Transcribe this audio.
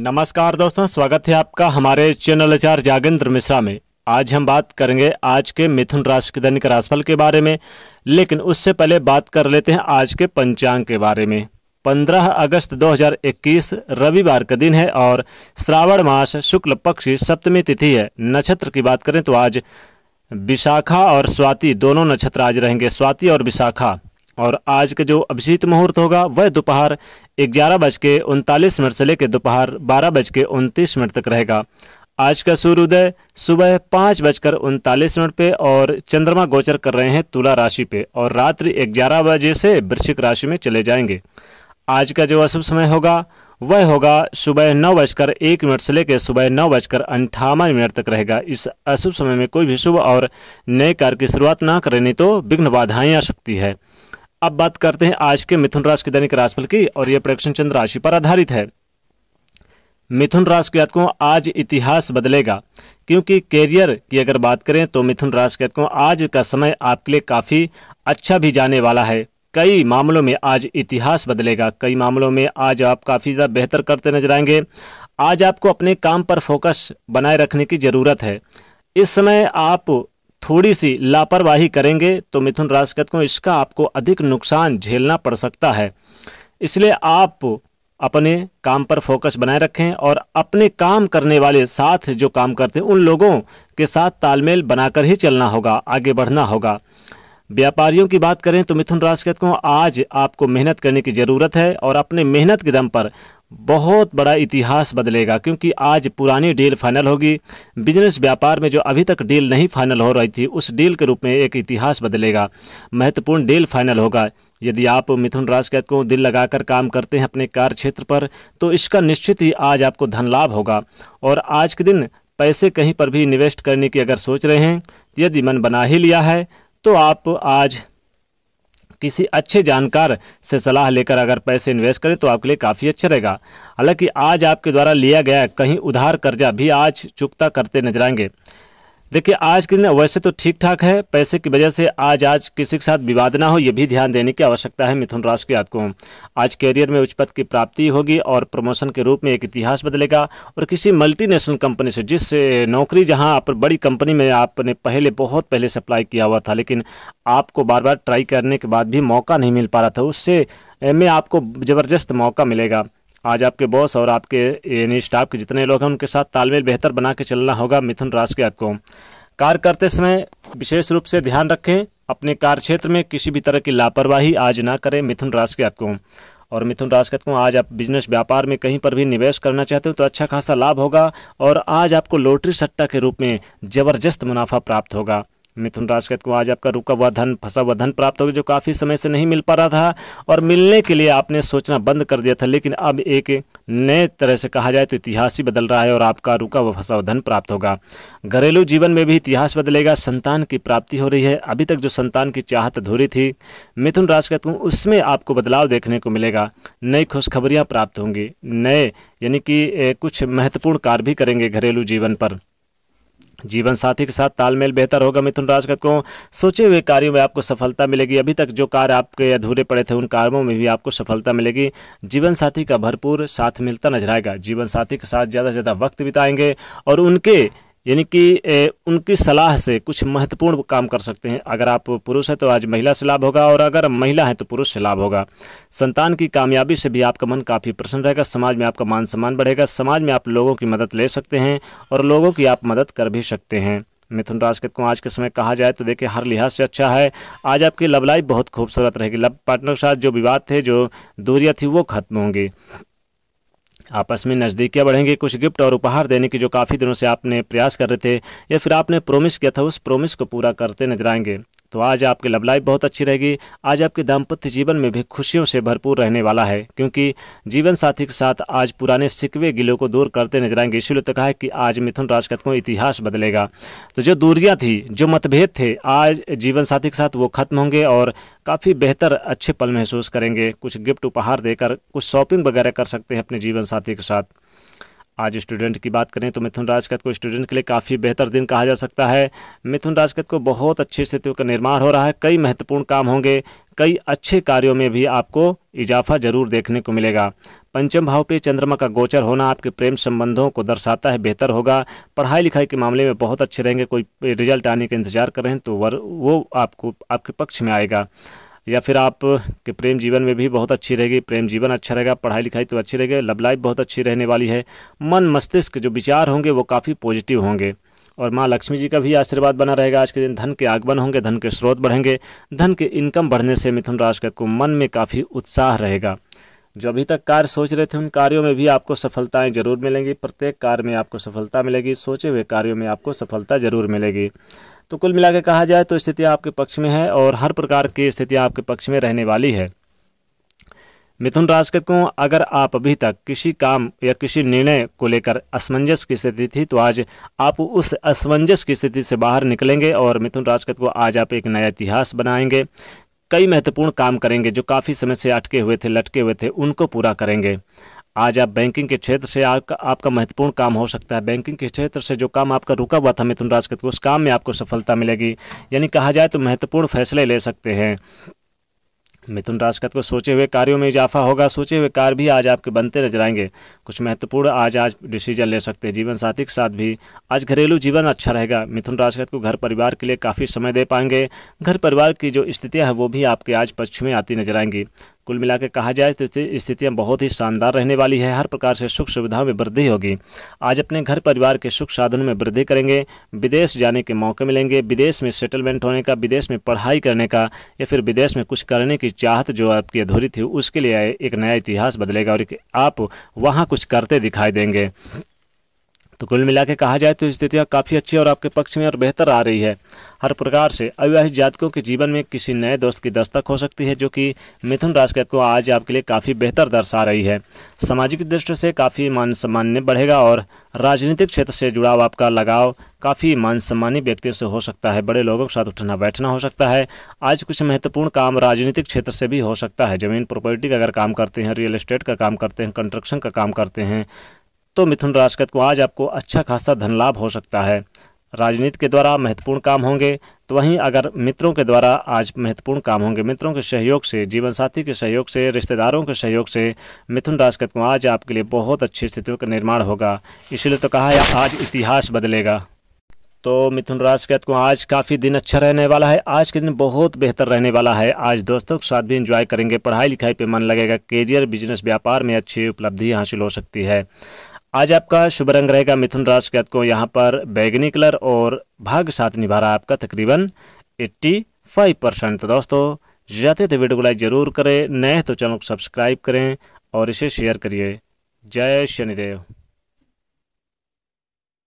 नमस्कार दोस्तों स्वागत है आपका हमारे चैनल आचार्य जागेंद्र मिश्रा में आज हम बात करेंगे आज के मिथुन राशि के दैनिक राशिफल के बारे में लेकिन उससे पहले बात कर लेते हैं आज के पंचांग के बारे में 15 अगस्त 2021 रविवार का दिन है और श्रावण मास शुक्ल पक्ष सप्तमी तिथि है नक्षत्र की बात करें तो आज विशाखा और स्वाति दोनों नक्षत्र आज रहेंगे स्वाति और विशाखा और आज का जो अभिजीत मुहूर्त होगा वह दोपहर ग्यारह बज के उनतालीस मिनट से लेकर दोपहर बारह बज के उनतीस मिनट तक रहेगा आज का सूर्योदय सुबह पाँच बजकर उनतालीस मिनट पे और चंद्रमा गोचर कर रहे हैं तुला राशि पे और रात्रि ग्यारह बजे से वृश्चिक राशि में चले जाएंगे आज का जो अशुभ समय होगा वह होगा सुबह नौ बजकर एक मिनट से लेकर सुबह नौ बजकर अंठावन मिनट तक रहेगा इस अशुभ समय में कोई भी शुभ और नए कार्य की शुरुआत ना करें नहीं तो विघ्न बाधाएं आ सकती है अब बात करते हैं आज के मिथुन राशि के दैनिक राशिफल की और यह प्रेक्षण चंद्र राशि पर आधारित है मिथुन राशि के जातकों आज इतिहास बदलेगा क्योंकि कैरियर की अगर बात करें तो मिथुन राशि के जातकों आज का समय आपके लिए काफी अच्छा भी जाने वाला है कई मामलों में आज इतिहास बदलेगा कई मामलों में आज आप काफ़ी ज़्यादा बेहतर करते नजर आएंगे आज आपको अपने काम पर फोकस बनाए रखने की ज़रूरत है इस समय आप थोड़ी सी लापरवाही करेंगे तो मिथुन राशि को इसका आपको अधिक नुकसान झेलना पड़ सकता है इसलिए आप अपने काम पर फोकस बनाए रखें और अपने काम करने वाले साथ जो काम करते हैं उन लोगों के साथ तालमेल बनाकर ही चलना होगा आगे बढ़ना होगा व्यापारियों की बात करें तो मिथुन राशि को आज आपको मेहनत करने की ज़रूरत है और अपने मेहनत के दम पर बहुत बड़ा इतिहास बदलेगा क्योंकि आज पुरानी डील फाइनल होगी बिजनेस व्यापार में जो अभी तक डील नहीं फाइनल हो रही थी उस डील के रूप में एक इतिहास बदलेगा महत्वपूर्ण डील फाइनल होगा यदि आप मिथुन राशि को दिल लगाकर काम करते हैं अपने कार्य क्षेत्र पर तो इसका निश्चित ही आज आपको धन लाभ होगा और आज के दिन पैसे कहीं पर भी इन्वेस्ट करने की अगर सोच रहे हैं यदि मन बना ही लिया है तो आप आज किसी अच्छे जानकार से सलाह लेकर अगर पैसे इन्वेस्ट करें तो आपके लिए काफ़ी अच्छा रहेगा हालांकि आज आपके द्वारा लिया गया कहीं उधार कर्जा भी आज चुकता करते नजर आएंगे देखिए आज के दिन वैसे तो ठीक ठाक है पैसे की वजह से आज आज किसी के साथ विवाद ना हो यह भी ध्यान देने की आवश्यकता है मिथुन राशि के आपको आज कैरियर में उच्च पद की प्राप्ति होगी और प्रमोशन के रूप में एक इतिहास बदलेगा और किसी मल्टीनेशनल कंपनी से जिससे नौकरी जहां आप बड़ी कंपनी में आपने पहले बहुत पहले से अप्लाई किया हुआ था लेकिन आपको बार बार ट्राई करने के बाद भी मौका नहीं मिल पा रहा था उससे में आपको ज़बरदस्त मौका मिलेगा आज आपके बॉस और आपके यानी e स्टाफ के जितने लोग हैं उनके साथ तालमेल बेहतर बना के चलना होगा मिथुन राशि के आपको कार्य करते समय विशेष रूप से ध्यान रखें अपने कार्य क्षेत्र में किसी भी तरह की लापरवाही आज ना करें मिथुन राशि के आपको और मिथुन राशि कहते आज आप बिजनेस व्यापार में कहीं पर भी निवेश करना चाहते हो तो अच्छा खासा लाभ होगा और आज आपको लॉटरी सट्टा के रूप में जबरदस्त मुनाफा प्राप्त होगा मिथुन राशि को आज आपका रुका हुआ धन फंसा हुआ धन प्राप्त होगा जो काफ़ी समय से नहीं मिल पा रहा था और मिलने के लिए आपने सोचना बंद कर दिया था लेकिन अब एक नए तरह से कहा जाए तो इतिहास ही बदल रहा है और आपका रुका हुआ फंसा हुआ धन प्राप्त होगा घरेलू जीवन में भी इतिहास बदलेगा संतान की प्राप्ति हो रही है अभी तक जो संतान की चाहत अधूरी थी मिथुन राशि का उसमें आपको बदलाव देखने को मिलेगा नई खुशखबरियाँ प्राप्त होंगी नए यानी कि कुछ महत्वपूर्ण कार्य भी करेंगे घरेलू जीवन पर जीवन साथी के साथ तालमेल बेहतर होगा मिथुन राज को सोचे हुए कार्यों में आपको सफलता मिलेगी अभी तक जो कार्य आपके अधूरे पड़े थे उन कार्यों में भी आपको सफलता मिलेगी जीवन साथी का भरपूर साथ मिलता नजर आएगा जीवन साथी के साथ ज़्यादा से ज़्यादा वक्त बिताएंगे और उनके यानी कि उनकी सलाह से कुछ महत्वपूर्ण काम कर सकते हैं अगर आप पुरुष हैं तो आज महिला से लाभ होगा और अगर महिला है तो पुरुष से लाभ होगा संतान की कामयाबी से भी आपका मन काफ़ी प्रसन्न रहेगा समाज में आपका मान सम्मान बढ़ेगा समाज में आप लोगों की मदद ले सकते हैं और लोगों की आप मदद कर भी सकते हैं मिथुन राशि को आज के समय कहा जाए तो देखिए हर लिहाज से अच्छा है आज आपकी लव लाइफ बहुत खूबसूरत रहेगी लव पार्टनर के साथ जो विवाद थे जो दूरियाँ थी वो खत्म होंगी आपस में नज़दीकियाँ बढ़ेंगी कुछ गिफ्ट और उपहार देने की जो काफ़ी दिनों से आपने प्रयास कर रहे थे या फिर आपने प्रोमिस किया था उस प्रोमिस को पूरा करते नजर आएंगे तो आज आपकी लव लाइफ बहुत अच्छी रहेगी आज आपके दाम्पत्य जीवन में भी खुशियों से भरपूर रहने वाला है क्योंकि जीवन साथी के साथ आज पुराने सिकवे गिलों को दूर करते नजर आएंगे इसीलिए तो कहा है कि आज मिथुन राशि का इतिहास बदलेगा तो जो दूरियां थी जो मतभेद थे आज जीवन साथी के साथ वो खत्म होंगे और काफ़ी बेहतर अच्छे पल महसूस करेंगे कुछ गिफ्ट उपहार देकर कुछ शॉपिंग वगैरह कर सकते हैं अपने जीवन साथी के साथ आज स्टूडेंट की बात करें तो मिथुन राजकत को स्टूडेंट के लिए काफ़ी बेहतर दिन कहा जा सकता है मिथुन राजकत को बहुत अच्छी स्थितियों का निर्माण हो रहा है कई महत्वपूर्ण काम होंगे कई अच्छे कार्यों में भी आपको इजाफा जरूर देखने को मिलेगा पंचम भाव पे चंद्रमा का गोचर होना आपके प्रेम संबंधों को दर्शाता है बेहतर होगा पढ़ाई लिखाई के मामले में बहुत अच्छे रहेंगे कोई रिजल्ट आने का इंतजार कर रहे हैं तो वर वो आपको आपके पक्ष में आएगा या फिर आप के प्रेम जीवन में भी बहुत अच्छी रहेगी प्रेम जीवन अच्छा रहेगा पढ़ाई लिखाई तो अच्छी रहेगी लव लाइफ बहुत अच्छी रहने वाली है मन मस्तिष्क जो विचार होंगे वो काफ़ी पॉजिटिव होंगे और माँ लक्ष्मी जी का भी आशीर्वाद बना रहेगा आज के दिन धन के आगमन होंगे धन के स्रोत बढ़ेंगे धन के इनकम बढ़ने से मिथुन राशि का को मन में काफ़ी उत्साह रहेगा जो अभी तक कार्य सोच रहे थे उन कार्यों में भी आपको सफलताएं जरूर मिलेंगी प्रत्येक कार्य में आपको सफलता मिलेगी सोचे हुए कार्यों में आपको सफलता जरूर मिलेगी तो कुल मिलाकर कहा जाए तो स्थिति आपके पक्ष में है और हर प्रकार की स्थिति आपके पक्ष में रहने वाली है मिथुन राशि को अगर आप अभी तक किसी काम या किसी निर्णय को लेकर असमंजस की स्थिति थी तो आज आप उस असमंजस की स्थिति से बाहर निकलेंगे और मिथुन राशि को आज आप एक नया इतिहास बनाएंगे कई महत्वपूर्ण काम करेंगे जो काफ़ी समय से अटके हुए थे लटके हुए थे उनको पूरा करेंगे आज आप बैंकिंग के क्षेत्र से आपका आपका महत्वपूर्ण काम हो सकता है बैंकिंग के क्षेत्र से जो काम आपका रुका हुआ था मिथुन राशि के तो उस काम में आपको सफलता मिलेगी यानी कहा जाए तो महत्वपूर्ण फैसले ले सकते हैं मिथुन राशि को तो सोचे हुए कार्यों में इजाफा होगा सोचे हुए कार्य भी आज आपके बनते नजर आएंगे कुछ महत्वपूर्ण आज आज डिसीजन ले सकते हैं जीवन साथी के साथ भी आज घरेलू जीवन अच्छा रहेगा मिथुन राशि को तो घर परिवार के लिए काफ़ी समय दे पाएंगे घर परिवार की जो स्थितियाँ हैं वो भी आपके आज पक्ष में आती नजर आएंगी कुल मिला कहा जाए तो स्थितियाँ बहुत ही शानदार रहने वाली है हर प्रकार से सुख सुविधाओं में वृद्धि होगी आज अपने घर परिवार के सुख साधनों में वृद्धि करेंगे विदेश जाने के मौके मिलेंगे विदेश में सेटलमेंट होने का विदेश में पढ़ाई करने का या फिर विदेश में कुछ करने की चाहत जो आपकी अधूरी थी उसके लिए एक नया इतिहास बदलेगा और आप वहाँ कुछ करते दिखाई देंगे तो कुल मिला के कहा जाए तो स्थितियाँ काफ़ी अच्छी और आपके पक्ष में और बेहतर आ रही है हर प्रकार से अविवाहित जातकों के जीवन में किसी नए दोस्त की दस्तक हो सकती है जो कि मिथुन राशि को आज आपके लिए काफ़ी बेहतर दर्शा रही है सामाजिक दृष्टि से काफ़ी मान सम्मान बढ़ेगा और राजनीतिक क्षेत्र से जुड़ाव आपका लगाव काफ़ी मान सम्मानी व्यक्तियों से हो सकता है बड़े लोगों के साथ उठना बैठना हो सकता है आज कुछ महत्वपूर्ण काम राजनीतिक क्षेत्र से भी हो सकता है जमीन प्रॉपर्टी का अगर काम करते हैं रियल इस्टेट का काम करते हैं कंस्ट्रक्शन का काम करते हैं तो मिथुन राशकत को आज आपको अच्छा खासा धन लाभ हो सकता है राजनीति के द्वारा महत्वपूर्ण काम होंगे तो वहीं अगर मित्रों के द्वारा आज महत्वपूर्ण काम होंगे मित्रों के सहयोग से जीवनसाथी के सहयोग से रिश्तेदारों के सहयोग से मिथुन राशकत को आज आपके लिए बहुत अच्छी स्थितियों का निर्माण होगा इसलिए तो कहा है आज इतिहास बदलेगा तो मिथुन राशि को आज काफ़ी दिन अच्छा रहने वाला है आज के दिन बहुत बेहतर रहने वाला है आज दोस्तों के साथ भी इंजॉय करेंगे पढ़ाई लिखाई पे मन लगेगा करियर बिजनेस व्यापार में अच्छी उपलब्धि हासिल हो सकती है आज आपका शुभ रंग रहेगा मिथुन राशि के अतको यहाँ पर बैगनी कलर और भाग साथ निभा रहा आपका तकरीबन 85 परसेंट तो दोस्तों जाते थे वीडियो को लाइक जरूर करें नए तो चैनल को सब्सक्राइब करें और इसे शेयर करिए जय शनिदेव